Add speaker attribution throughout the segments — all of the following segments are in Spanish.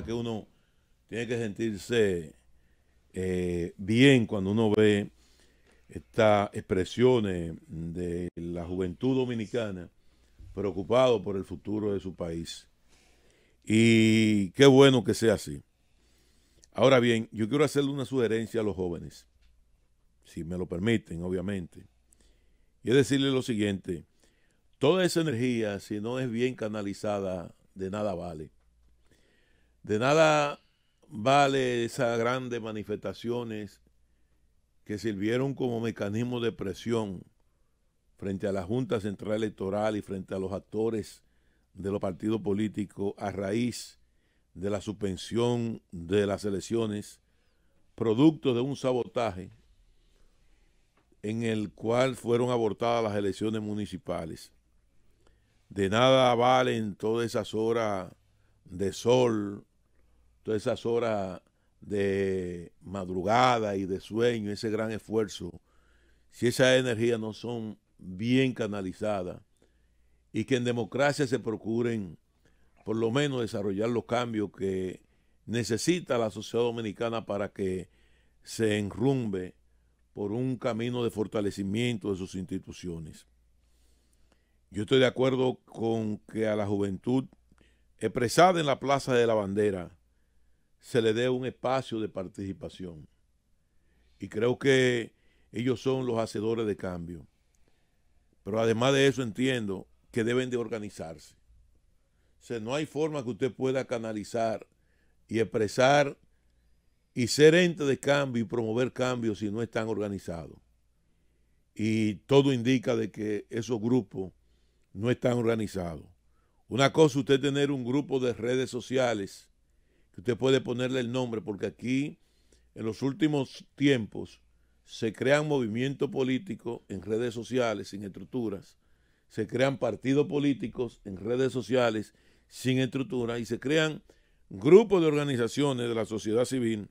Speaker 1: que uno tiene que sentirse eh, bien cuando uno ve estas expresiones de la juventud dominicana preocupado por el futuro de su país. Y qué bueno que sea así. Ahora bien, yo quiero hacerle una sugerencia a los jóvenes, si me lo permiten, obviamente. Y es decirle lo siguiente, toda esa energía, si no es bien canalizada, de nada vale. De nada vale esas grandes manifestaciones que sirvieron como mecanismo de presión frente a la Junta Central Electoral y frente a los actores de los partidos políticos a raíz de la suspensión de las elecciones, producto de un sabotaje en el cual fueron abortadas las elecciones municipales. De nada valen todas esas horas de sol todas esas horas de madrugada y de sueño, ese gran esfuerzo, si esas energías no son bien canalizadas y que en democracia se procuren por lo menos desarrollar los cambios que necesita la sociedad dominicana para que se enrumbe por un camino de fortalecimiento de sus instituciones. Yo estoy de acuerdo con que a la juventud expresada en la Plaza de la Bandera se le dé un espacio de participación. Y creo que ellos son los hacedores de cambio. Pero además de eso entiendo que deben de organizarse. O no hay forma que usted pueda canalizar y expresar y ser ente de cambio y promover cambios si no están organizados. Y todo indica de que esos grupos no están organizados. Una cosa usted tener un grupo de redes sociales que usted puede ponerle el nombre, porque aquí en los últimos tiempos se crean movimientos políticos en redes sociales sin estructuras, se crean partidos políticos en redes sociales sin estructura y se crean grupos de organizaciones de la sociedad civil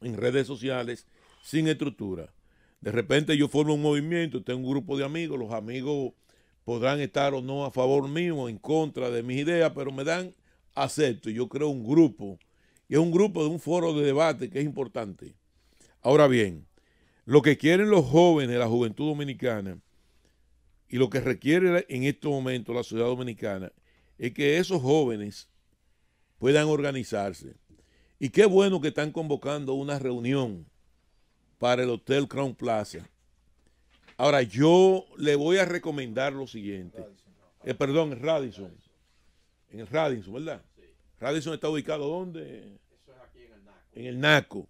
Speaker 1: en redes sociales sin estructura. De repente yo formo un movimiento, tengo un grupo de amigos, los amigos podrán estar o no a favor mío o en contra de mis ideas, pero me dan acepto, yo creo un grupo, y es un grupo de un foro de debate que es importante. Ahora bien, lo que quieren los jóvenes, la juventud dominicana, y lo que requiere en este momento la ciudad dominicana, es que esos jóvenes puedan organizarse. Y qué bueno que están convocando una reunión para el Hotel Crown Plaza. Ahora, yo le voy a recomendar lo siguiente. Eh, perdón, en Radisson. En el Radisson, ¿verdad? Radisson está ubicado dónde? Eso es aquí en el Naco. En el Naco.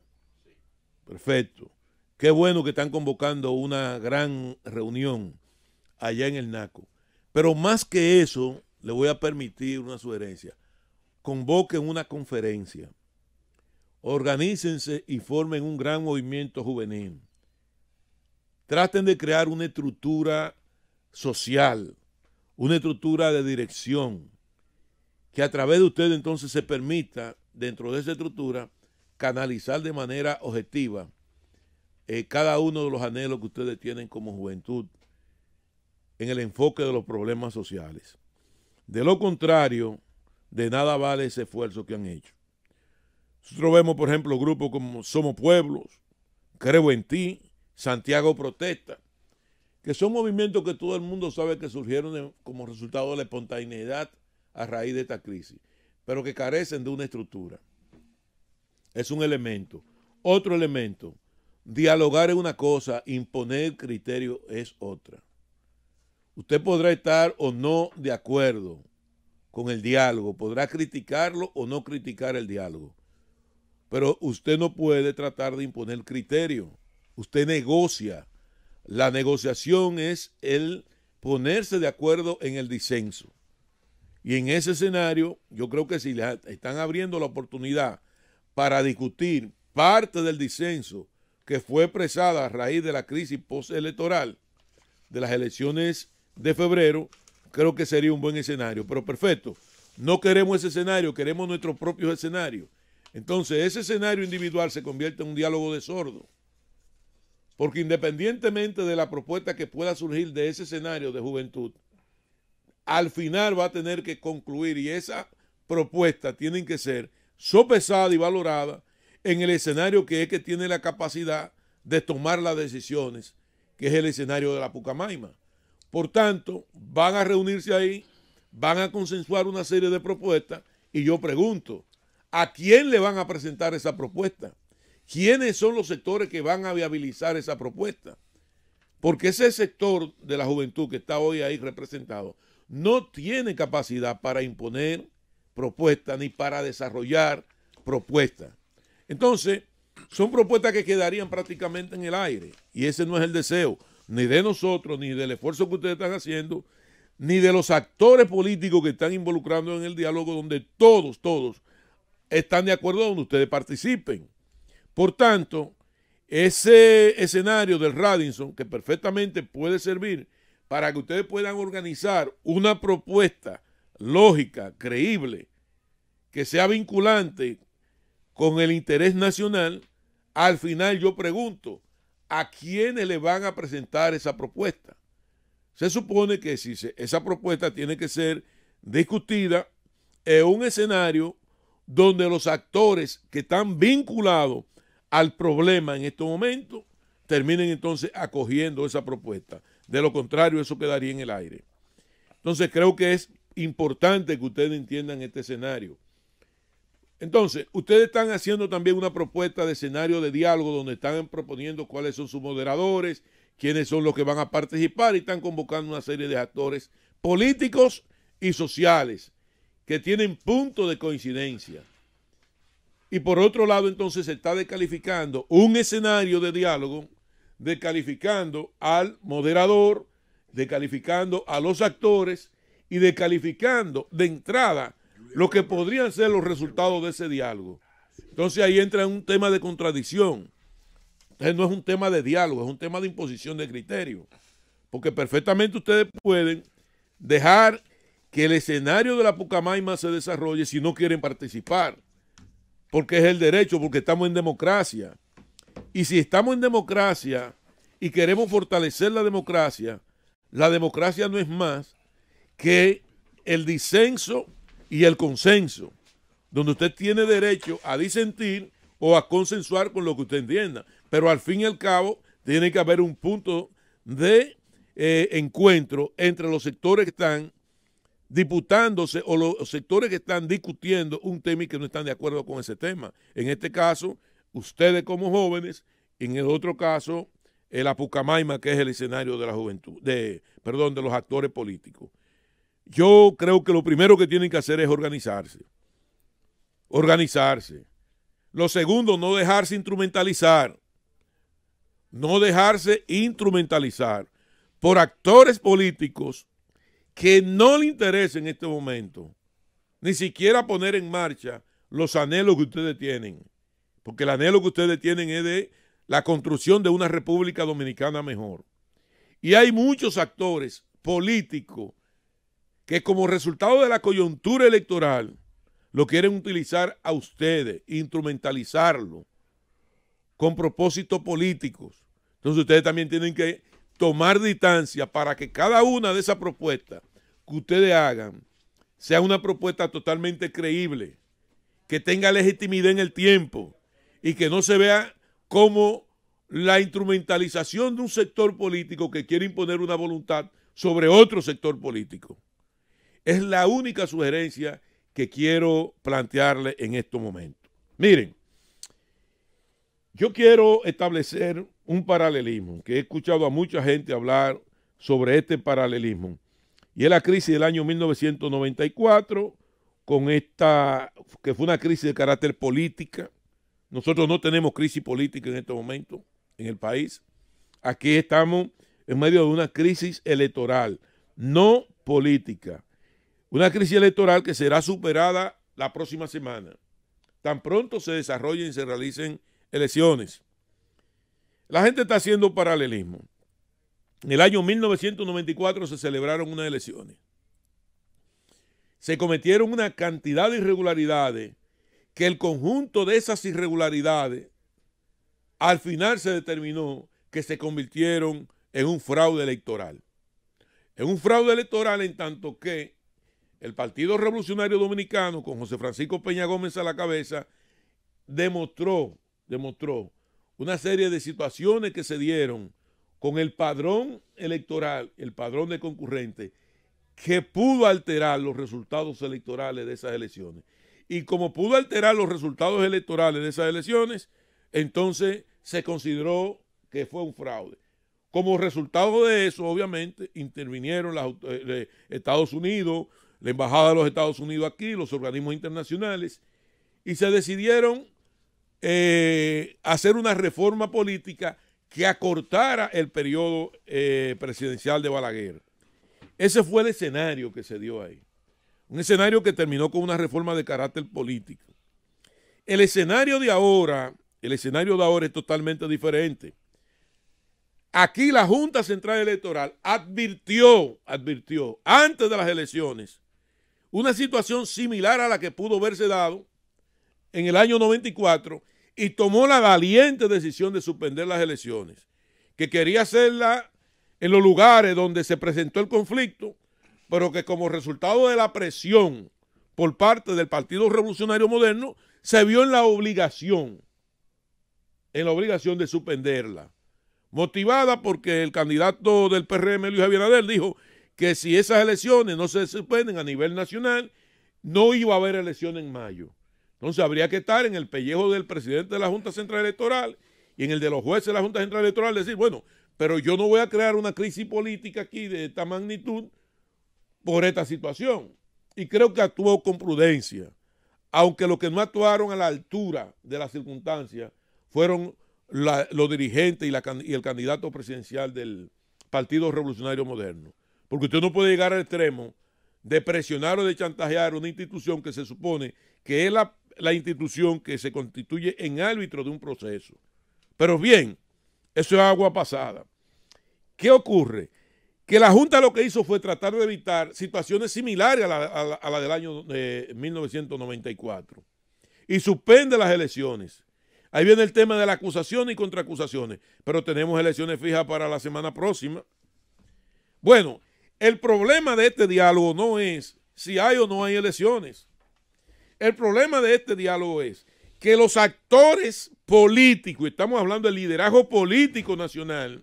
Speaker 1: Perfecto. Qué bueno que están convocando una gran reunión allá en el Naco. Pero más que eso, le voy a permitir una sugerencia. Convoquen una conferencia. Organícense y formen un gran movimiento juvenil. Traten de crear una estructura social, una estructura de dirección, que a través de ustedes entonces se permita, dentro de esa estructura, canalizar de manera objetiva eh, cada uno de los anhelos que ustedes tienen como juventud en el enfoque de los problemas sociales. De lo contrario, de nada vale ese esfuerzo que han hecho. Nosotros vemos, por ejemplo, grupos como Somos Pueblos, Creo en Ti, Santiago Protesta, que son movimientos que todo el mundo sabe que surgieron como resultado de la espontaneidad a raíz de esta crisis, pero que carecen de una estructura. Es un elemento. Otro elemento, dialogar es una cosa, imponer criterio es otra. Usted podrá estar o no de acuerdo con el diálogo, podrá criticarlo o no criticar el diálogo, pero usted no puede tratar de imponer criterio. Usted negocia. La negociación es el ponerse de acuerdo en el disenso. Y en ese escenario, yo creo que si le están abriendo la oportunidad para discutir parte del disenso que fue expresada a raíz de la crisis postelectoral de las elecciones de febrero, creo que sería un buen escenario. Pero perfecto, no queremos ese escenario, queremos nuestros propios escenarios. Entonces, ese escenario individual se convierte en un diálogo de sordo. Porque independientemente de la propuesta que pueda surgir de ese escenario de juventud, al final va a tener que concluir y esa propuesta tienen que ser sopesada y valorada en el escenario que es que tiene la capacidad de tomar las decisiones, que es el escenario de la Pucamaima. Por tanto, van a reunirse ahí, van a consensuar una serie de propuestas y yo pregunto, ¿a quién le van a presentar esa propuesta? ¿Quiénes son los sectores que van a viabilizar esa propuesta? Porque ese sector de la juventud que está hoy ahí representado no tiene capacidad para imponer propuestas ni para desarrollar propuestas. Entonces, son propuestas que quedarían prácticamente en el aire. Y ese no es el deseo, ni de nosotros, ni del esfuerzo que ustedes están haciendo, ni de los actores políticos que están involucrando en el diálogo, donde todos, todos están de acuerdo donde ustedes participen. Por tanto, ese escenario del Radinson, que perfectamente puede servir para que ustedes puedan organizar una propuesta lógica, creíble, que sea vinculante con el interés nacional, al final yo pregunto, ¿a quiénes le van a presentar esa propuesta? Se supone que si esa propuesta tiene que ser discutida en un escenario donde los actores que están vinculados al problema en este momento, terminen entonces acogiendo esa propuesta. De lo contrario, eso quedaría en el aire. Entonces, creo que es importante que ustedes entiendan este escenario. Entonces, ustedes están haciendo también una propuesta de escenario de diálogo donde están proponiendo cuáles son sus moderadores, quiénes son los que van a participar y están convocando una serie de actores políticos y sociales que tienen punto de coincidencia. Y por otro lado, entonces se está descalificando un escenario de diálogo descalificando al moderador, descalificando a los actores y descalificando de entrada lo que podrían ser los resultados de ese diálogo. Entonces ahí entra un tema de contradicción. Entonces no es un tema de diálogo, es un tema de imposición de criterio. Porque perfectamente ustedes pueden dejar que el escenario de la Pucamaima se desarrolle si no quieren participar. Porque es el derecho, porque estamos en democracia. Y si estamos en democracia y queremos fortalecer la democracia, la democracia no es más que el disenso y el consenso, donde usted tiene derecho a disentir o a consensuar con lo que usted entienda. Pero al fin y al cabo, tiene que haber un punto de eh, encuentro entre los sectores que están diputándose o los sectores que están discutiendo un tema y que no están de acuerdo con ese tema. En este caso, ustedes como jóvenes, en el otro caso, el Apucamaima, que es el escenario de la juventud, de, perdón, de los actores políticos. Yo creo que lo primero que tienen que hacer es organizarse. Organizarse. Lo segundo, no dejarse instrumentalizar. No dejarse instrumentalizar por actores políticos que no le interesa en este momento ni siquiera poner en marcha los anhelos que ustedes tienen porque el anhelo que ustedes tienen es de la construcción de una República Dominicana mejor. Y hay muchos actores políticos que como resultado de la coyuntura electoral lo quieren utilizar a ustedes, instrumentalizarlo con propósitos políticos. Entonces ustedes también tienen que tomar distancia para que cada una de esas propuestas que ustedes hagan sea una propuesta totalmente creíble, que tenga legitimidad en el tiempo y que no se vea como la instrumentalización de un sector político que quiere imponer una voluntad sobre otro sector político. Es la única sugerencia que quiero plantearle en estos momento. Miren, yo quiero establecer un paralelismo, que he escuchado a mucha gente hablar sobre este paralelismo, y es la crisis del año 1994, con esta, que fue una crisis de carácter política, nosotros no tenemos crisis política en este momento en el país. Aquí estamos en medio de una crisis electoral, no política. Una crisis electoral que será superada la próxima semana. Tan pronto se desarrollen y se realicen elecciones. La gente está haciendo paralelismo. En el año 1994 se celebraron unas elecciones. Se cometieron una cantidad de irregularidades que el conjunto de esas irregularidades al final se determinó que se convirtieron en un fraude electoral. En un fraude electoral en tanto que el Partido Revolucionario Dominicano, con José Francisco Peña Gómez a la cabeza, demostró, demostró una serie de situaciones que se dieron con el padrón electoral, el padrón de concurrentes, que pudo alterar los resultados electorales de esas elecciones y como pudo alterar los resultados electorales de esas elecciones, entonces se consideró que fue un fraude. Como resultado de eso, obviamente, intervinieron los eh, Estados Unidos, la Embajada de los Estados Unidos aquí, los organismos internacionales, y se decidieron eh, hacer una reforma política que acortara el periodo eh, presidencial de Balaguer. Ese fue el escenario que se dio ahí. Un escenario que terminó con una reforma de carácter político. El escenario de ahora, el escenario de ahora es totalmente diferente. Aquí la Junta Central Electoral advirtió, advirtió, antes de las elecciones, una situación similar a la que pudo verse dado en el año 94 y tomó la valiente decisión de suspender las elecciones, que quería hacerla en los lugares donde se presentó el conflicto pero que como resultado de la presión por parte del Partido Revolucionario Moderno, se vio en la obligación, en la obligación de suspenderla. Motivada porque el candidato del PRM, Luis Abinader, dijo que si esas elecciones no se suspenden a nivel nacional, no iba a haber elección en mayo. Entonces habría que estar en el pellejo del presidente de la Junta Central Electoral y en el de los jueces de la Junta Central Electoral decir, bueno, pero yo no voy a crear una crisis política aquí de esta magnitud por esta situación. Y creo que actuó con prudencia, aunque los que no actuaron a la altura de las circunstancias fueron los dirigentes y, el candidato presidencial del Partido Revolucionario Moderno. Porque usted no puede llegar al extremo de presionar o de chantajear una institución que se supone que es la, la institución que se constituye en árbitro de un proceso. Pero bien, eso es agua pasada. ¿Qué ocurre? que la Junta lo que hizo fue tratar de evitar situaciones similares a la, del año 1994 eh, y suspende las elecciones. Ahí viene el tema de la acusación y contraacusaciones, pero tenemos elecciones fijas para la semana próxima. Bueno, el problema de este diálogo no es si hay o no hay elecciones. El problema de este diálogo es que los actores políticos, estamos hablando del liderazgo político nacional,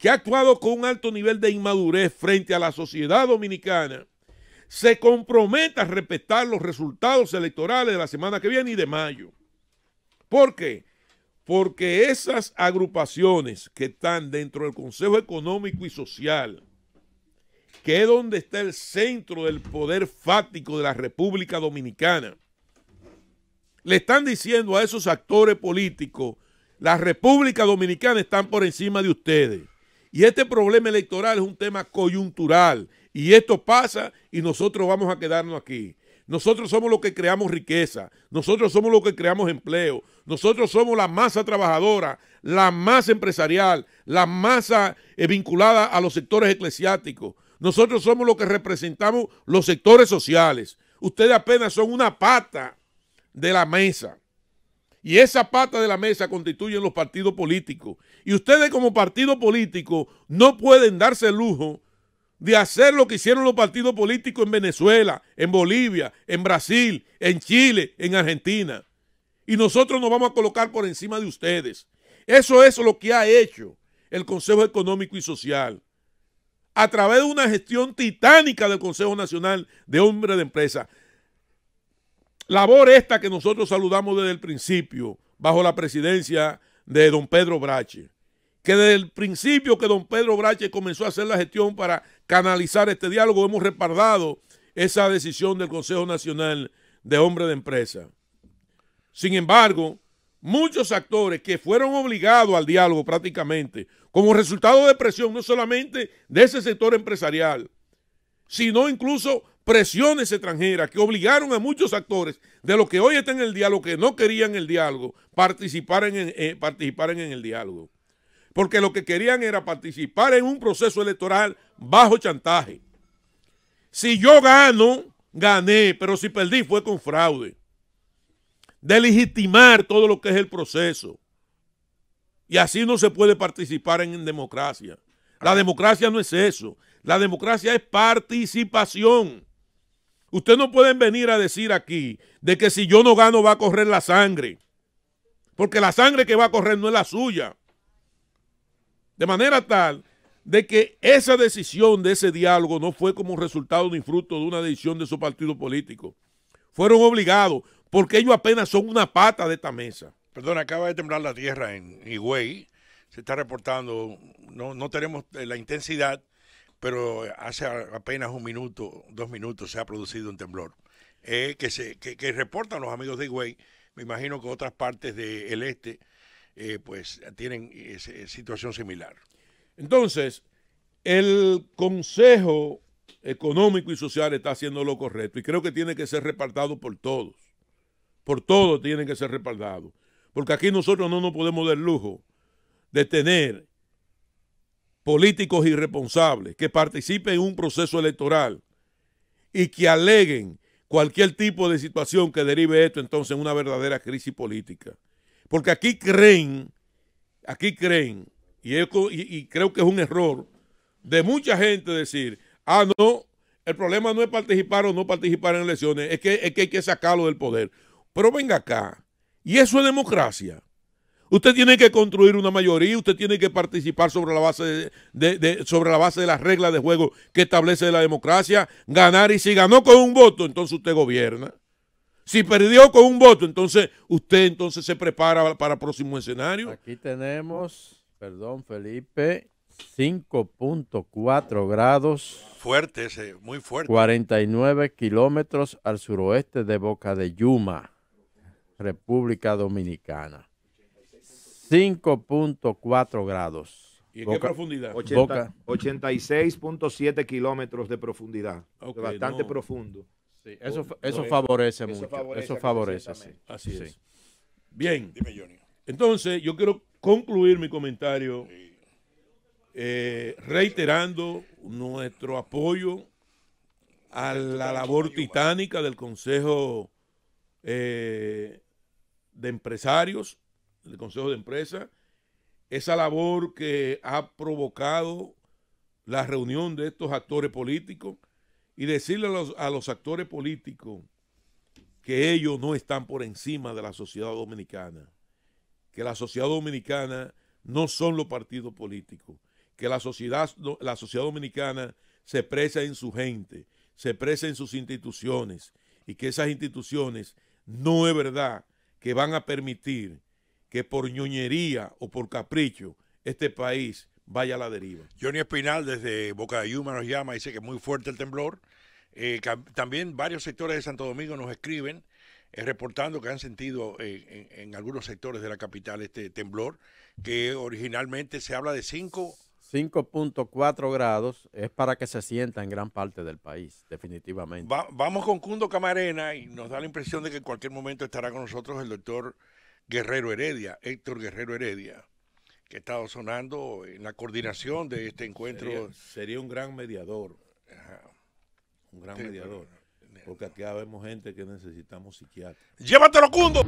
Speaker 1: que ha actuado con un alto nivel de inmadurez frente a la sociedad dominicana, se comprometa a respetar los resultados electorales de la semana que viene y de mayo. ¿Por qué? Porque esas agrupaciones que están dentro del Consejo Económico y Social, que es donde está el centro del poder fáctico de la República Dominicana, le están diciendo a esos actores políticos, la República Dominicana está por encima de ustedes. Y este problema electoral es un tema coyuntural. Y esto pasa y nosotros vamos a quedarnos aquí. Nosotros somos los que creamos riqueza, nosotros somos los que creamos empleo, nosotros somos la masa trabajadora, la masa empresarial, la masa eh, vinculada a los sectores eclesiásticos. Nosotros somos los que representamos los sectores sociales. Ustedes apenas son una pata de la mesa. Y esa pata de la mesa constituyen los partidos políticos. Y ustedes como partido político no pueden darse el lujo de hacer lo que hicieron los partidos políticos en Venezuela, en Bolivia, en Brasil, en Chile, en Argentina. Y nosotros nos vamos a colocar por encima de ustedes. Eso es lo que ha hecho el Consejo Económico y Social a través de una gestión titánica del Consejo Nacional de Hombres de Empresa. Labor esta que nosotros saludamos desde el principio, bajo la presidencia de don Pedro Brache, que desde el principio que don Pedro Brache comenzó a hacer la gestión para canalizar este diálogo, hemos respaldado esa decisión del Consejo Nacional de Hombres de Empresa. Sin embargo, muchos actores que fueron obligados al diálogo prácticamente, como resultado de presión no solamente de ese sector empresarial, sino incluso presiones extranjeras que obligaron a muchos actores de los que hoy está en el diálogo, que no querían el diálogo, participar en, eh, en el diálogo. Porque lo que querían era participar en un proceso electoral bajo chantaje. Si yo gano, gané, pero si perdí fue con fraude. De legitimar todo lo que es el proceso. Y así no se puede participar en democracia. La democracia no es eso. La democracia es participación. Ustedes no pueden venir a decir aquí de que si yo no gano va a correr la sangre. Porque la sangre que va a correr no es la suya. De manera tal de que esa decisión de ese diálogo no fue como resultado ni fruto de una decisión de su partido político. Fueron obligados porque ellos apenas son una pata de esta mesa. Perdón, acaba de temblar la tierra en Higüey. Se está reportando, no, no tenemos eh, la intensidad, pero hace apenas un minuto, dos minutos se ha producido un temblor eh, que, se, reportan los amigos de Higüey. Me imagino que otras partes del este eh, pues tienen eh, situación similar. Entonces, el Consejo Económico y Social está haciendo lo correcto y creo que tiene que ser repartado por todos. Por todos tiene que ser repartado. Porque aquí nosotros no nos podemos dar lujo de tener políticos irresponsables que participen en un proceso electoral y que aleguen cualquier tipo de situación que derive esto entonces en una verdadera crisis política. Porque aquí creen, aquí creen, y, creo que es un error de mucha gente decir, ah, no, el problema no es participar o no participar en elecciones, es que, es que hay que sacarlo del poder. Pero venga acá, y eso es democracia. Usted tiene que construir una mayoría, usted tiene que participar sobre la base de, sobre la base de las reglas de juego que establece la democracia, ganar y si ganó con un voto, entonces usted gobierna. Si perdió con un voto, entonces usted entonces se prepara para el próximo escenario. Aquí tenemos, perdón Felipe, 5.4 grados. Fuerte ese, muy fuerte. 49 kilómetros al suroeste de Boca de Yuma, República Dominicana. 5.4 grados. ¿Y qué profundidad? 86.7 kilómetros de profundidad. bastante profundo. eso, oh, eso, favorece mucho. eso favorece, Así es. Bien. Entonces, yo quiero concluir mi comentario eh, reiterando nuestro apoyo a la labor titánica del Consejo eh, de Empresarios del Consejo de Empresa, esa labor que ha provocado la reunión de estos actores políticos y decirle a los, actores políticos que ellos no están por encima de la sociedad dominicana, que la sociedad dominicana no son los partidos políticos, que la sociedad, la sociedad dominicana se presa en su gente, se presa en sus instituciones y que esas instituciones no es verdad que van a permitir que por ñoñería o por capricho este país vaya a la deriva. Johnny Espinal desde Boca de Yuma nos llama, y dice que es muy fuerte el temblor. Eh, también varios sectores de Santo Domingo nos escriben eh, reportando que han sentido eh, en, algunos sectores de la capital este temblor, que originalmente se habla de 5... 5.4 grados es para que se sienta en gran parte del país, definitivamente. vamos con Cundo Camarena y nos da la impresión de que en cualquier momento estará con nosotros el doctor Guerrero Heredia, Héctor Guerrero Heredia, que ha estado sonando en la coordinación de este encuentro. Sería, un gran mediador. Un gran mediador. porque aquí vemos gente que necesitamos psiquiatra. ¡Llévatelo, Cundo!